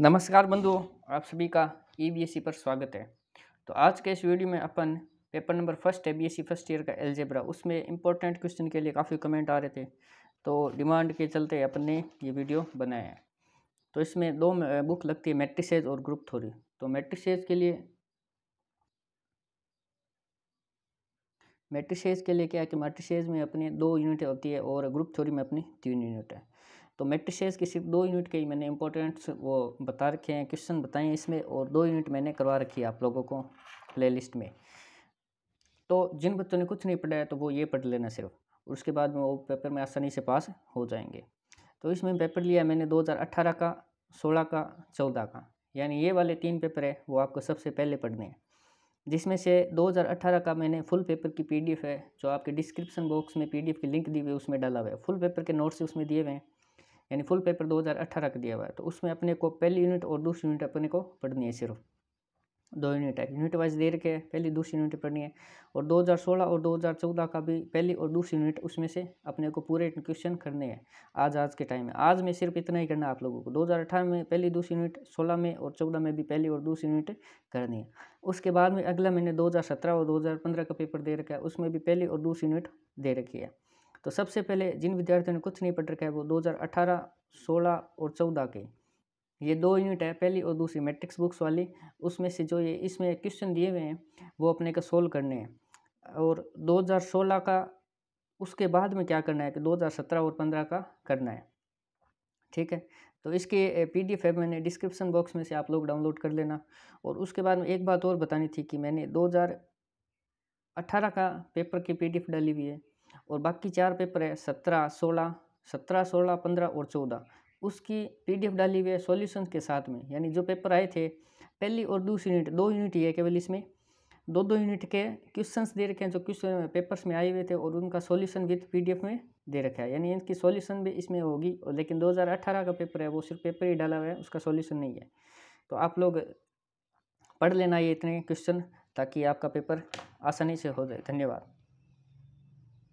नमस्कार बंधुओं आप सभी का ई बी एस सी पर स्वागत है तो आज के इस वीडियो में अपन पेपर नंबर फर्स्ट है B S C first year का एलजेब्रा उसमें इंपॉर्टेंट क्वेश्चन के लिए काफ़ी कमेंट आ रहे थे तो डिमांड के चलते अपन ने ये वीडियो बनाया है तो इसमें दो बुक लगती है मेट्रिसेज और ग्रुप थोड़ी तो मेट्रिसेज के लिए मेट्रिसेज के लिए क्या है कि मेट्रिसेज में अपने दो यूनिट होती है और ग्रुप थोरी में अपनी तीन यूनिट है तो मेट्रिसेस की सिर्फ दो यूनिट के ही मैंने इंपॉर्टेंट्स वो बता रखे हैं क्वेश्चन बताए हैं इसमें और दो यूनिट मैंने करवा रखी है आप लोगों को प्ले लिस्ट में तो जिन बच्चों ने कुछ नहीं पढ़ा है तो वो ये पढ़ लेना सिर्फ उसके बाद में वो पेपर में आसानी से पास हो जाएंगे तो इसमें पेपर लिया मैंने दो का सोलह का चौदह का यानी ये वाले तीन पेपर है वो आपको सबसे पहले पढ़ने हैं जिसमें से 2018 का मैंने फुल पेपर की पीडीएफ है जो आपके डिस्क्रिप्शन बॉक्स में पीडीएफ की लिंक दी हुई है उसमें डाला हुआ है फुल पेपर के नोट्स उसमें दिए हुए हैं यानी फुल पेपर 2018 का दिया हुआ है तो उसमें अपने को पहली यूनिट और दूसरी यूनिट अपने को पढ़नी है सिर्फ दो यूनिट है यूनिट वाइज दे रखे हैं पहली दूसरी यूनिट पढ़नी है और 2016 और 2014 का भी पहली और दूसरी यूनिट उसमें से अपने को पूरे क्वेश्चन करने हैं आज आज के टाइम में आज में सिर्फ इतना ही करना आप लोगों को 2018 में पहली दूसरी यूनिट 16 में और 14 में भी पहली और दूसरी यूनिट करनी है उसके बाद में अगला मैंने सत्रह और पंद्रह का पेपर दे रखा है उसमें भी पहली और दूसरी यूनिट दे रखी है तो सबसे पहले जिन विद्यार्थियों ने कुछ नहीं पढ़ रखा है वो 2018, 16 और 14 के ये दो यूनिट है पहली और दूसरी मैट्रिक्स बुक्स वाली उसमें से जो ये इसमें क्वेश्चन दिए हुए हैं वो अपने को सोल्व करने हैं और 2016 का उसके बाद में क्या करना है कि 2017 और 15 का करना है ठीक है तो इसके पीडीएफ है मैंने डिस्क्रिप्शन बॉक्स में से आप लोग डाउनलोड कर लेना और उसके बाद में एक बात और बतानी थी कि मैंने 2018 का पेपर की पीडीएफ डाली हुई है और बाकी चार पेपर है सत्रह सोलह सत्रह सोलह पंद्रह और चौदह उसकी पीडीएफ डाली हुई है सॉल्यूशन के साथ में यानी जो पेपर आए थे पहली और दूसरी यूनिट दो यूनिट ही है केवल इसमें दो दो यूनिट के क्वेश्चंस दे रखे हैं जो क्वेश्चन पेपर्स में आए हुए थे और उनका सॉल्यूशन विथ पीडीएफ में दे रखा है यानी इनकी सॉल्यूशन भी इसमें होगी और लेकिन 2018 का पेपर है वो सिर्फ पेपर ही डाला हुआ है उसका सॉल्यूशन नहीं है तो आप लोग पढ़ लेना ये इतने क्वेश्चन ताकि आपका पेपर आसानी से हो जाए धन्यवाद